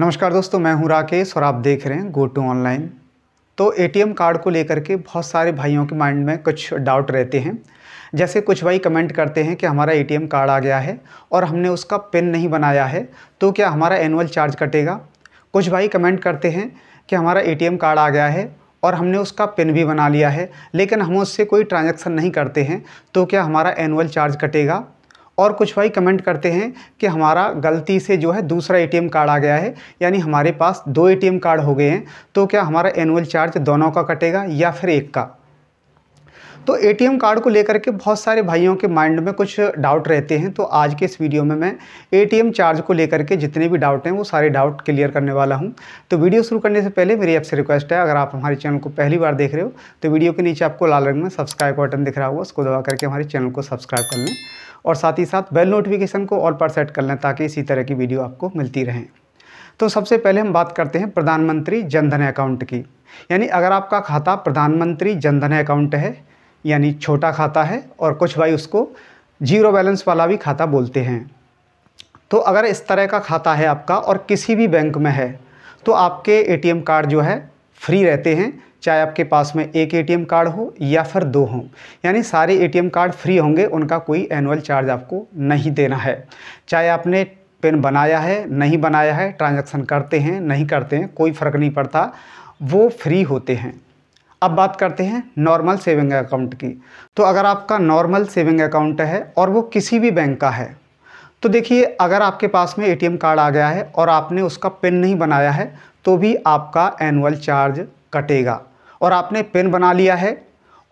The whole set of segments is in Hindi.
नमस्कार दोस्तों मैं हूं राकेश और आप देख रहे हैं गो टू ऑनलाइन तो एटीएम कार्ड को लेकर के बहुत सारे भाइयों के माइंड में कुछ डाउट रहते हैं जैसे कुछ भाई कमेंट करते हैं कि हमारा एटीएम कार्ड आ गया है और हमने उसका पिन नहीं बनाया है तो क्या हमारा एनुअल चार्ज कटेगा कुछ भाई कमेंट करते हैं कि हमारा ए कार्ड आ गया है और हमने उसका पिन भी बना लिया है लेकिन हम उससे कोई ट्रांजेक्शन नहीं करते हैं तो क्या हमारा एनुअल चार्ज कटेगा और कुछ भाई कमेंट करते हैं कि हमारा गलती से जो है दूसरा एटीएम कार्ड आ गया है यानी हमारे पास दो एटीएम कार्ड हो गए हैं तो क्या हमारा एनुअल चार्ज दोनों का कटेगा या फिर एक का तो एटीएम कार्ड को लेकर के बहुत सारे भाइयों के माइंड में कुछ डाउट रहते हैं तो आज के इस वीडियो में मैं एटीएम चार्ज को लेकर के जितने भी डाउट हैं वो सारे डाउट क्लियर करने वाला हूँ तो वीडियो शुरू करने से पहले मेरी आपसे रिक्वेस्ट है अगर आप हमारे चैनल को पहली बार देख रहे हो तो वीडियो के नीचे आपको लाल रंग में सब्सक्राइब बटन दिख रहा होगा उसको दबा करके हमारे चैनल को सब्सक्राइब कर लें और साथ ही साथ बेल नोटिफिकेशन को ऑल पर सेट कर लें ताकि इसी तरह की वीडियो आपको मिलती रहें तो सबसे पहले हम बात करते हैं प्रधानमंत्री जनधन अकाउंट की यानी अगर आपका खाता प्रधानमंत्री जनधन अकाउंट है यानी छोटा खाता है और कुछ भाई उसको जीरो बैलेंस वाला भी खाता बोलते हैं तो अगर इस तरह का खाता है आपका और किसी भी बैंक में है तो आपके ए कार्ड जो है फ्री रहते हैं चाहे आपके पास में एक एटीएम कार्ड हो या फिर दो हों यानी सारे एटीएम कार्ड फ्री होंगे उनका कोई एनुअल चार्ज आपको नहीं देना है चाहे आपने पिन बनाया है नहीं बनाया है ट्रांजैक्शन करते हैं नहीं करते हैं कोई फ़र्क नहीं पड़ता वो फ्री होते हैं अब बात करते हैं नॉर्मल सेविंग अकाउंट की तो अगर आपका नॉर्मल सेविंग अकाउंट है और वो किसी भी बैंक का है तो देखिए अगर आपके पास में एटीएम कार्ड आ गया है और आपने उसका पिन नहीं बनाया है तो भी आपका एनुअल चार्ज कटेगा और आपने पिन बना लिया है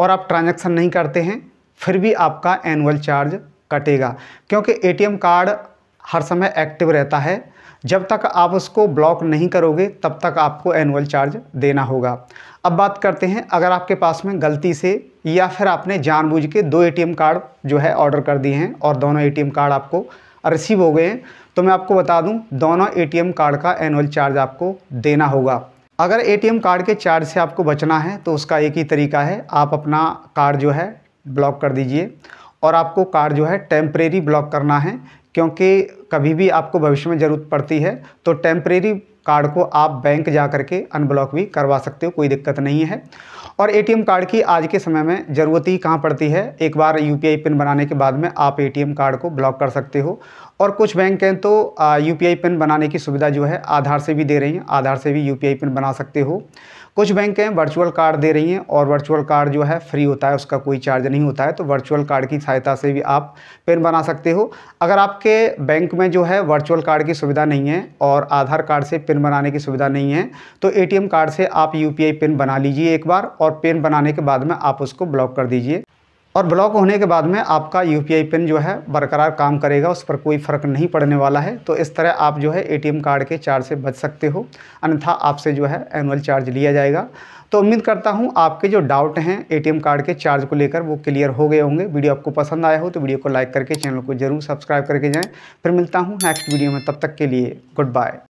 और आप ट्रांजेक्शन नहीं करते हैं फिर भी आपका एनुअल चार्ज कटेगा क्योंकि एटीएम कार्ड हर समय एक्टिव रहता है जब तक आप उसको ब्लॉक नहीं करोगे तब तक आपको एनुअल चार्ज देना होगा अब बात करते हैं अगर आपके पास में गलती से या फिर आपने जानबूझ के दो एटीएम कार्ड जो है ऑर्डर कर दिए हैं और दोनों एटीएम कार्ड आपको रिसीव हो गए हैं तो मैं आपको बता दूं दोनों एटीएम कार्ड का एनुअल चार्ज आपको देना होगा अगर ए कार्ड के चार्ज से आपको बचना है तो उसका एक ही तरीका है आप अपना कार्ड जो है ब्लॉक कर दीजिए और आपको कार्ड जो है टेम्परेरी ब्लॉक करना है क्योंकि कभी भी आपको भविष्य में ज़रूरत पड़ती है तो टेम्परेरी कार्ड को आप बैंक जा कर के अनब्लॉक भी करवा सकते हो कोई दिक्कत नहीं है और एटीएम कार्ड की आज के समय में ज़रूरत ही कहाँ पड़ती है एक बार यूपीआई पिन बनाने के बाद में आप एटीएम कार्ड को ब्लॉक कर सकते हो और कुछ बैंक हैं तो यूपीआई पिन बनाने की सुविधा जो है आधार से भी दे रही हैं आधार से भी यू पिन बना सकते हो कुछ बैंकें वर्चुअल कार्ड दे रही हैं और वर्चुअल कार्ड जो है फ्री होता है उसका कोई चार्ज नहीं होता है तो वर्चुअल कार्ड की सहायता से भी आप पिन बना सकते हो अगर आपके बैंक में जो है वर्चुअल कार्ड की सुविधा नहीं है और आधार कार्ड से पिन बनाने की सुविधा नहीं है तो ए कार्ड से आप यू पिन बना लीजिए एक बार और पेन बनाने के बाद में आप उसको ब्लॉक कर दीजिए और ब्लॉक होने के बाद में आपका यू पिन जो है बरकरार काम करेगा उस पर कोई फ़र्क नहीं पड़ने वाला है तो इस तरह आप जो है एटीएम कार्ड के चार्ज से बच सकते हो अन्यथा आपसे जो है एनुअल चार्ज लिया जाएगा तो उम्मीद करता हूँ आपके जो डाउट हैं एटीएम कार्ड के चार्ज को लेकर वो क्लियर हो गए होंगे वीडियो आपको पसंद आया हो तो वीडियो को लाइक करके चैनल को जरूर सब्सक्राइब करके जाएँ फिर मिलता हूँ नेक्स्ट वीडियो में तब तक के लिए गुड बाय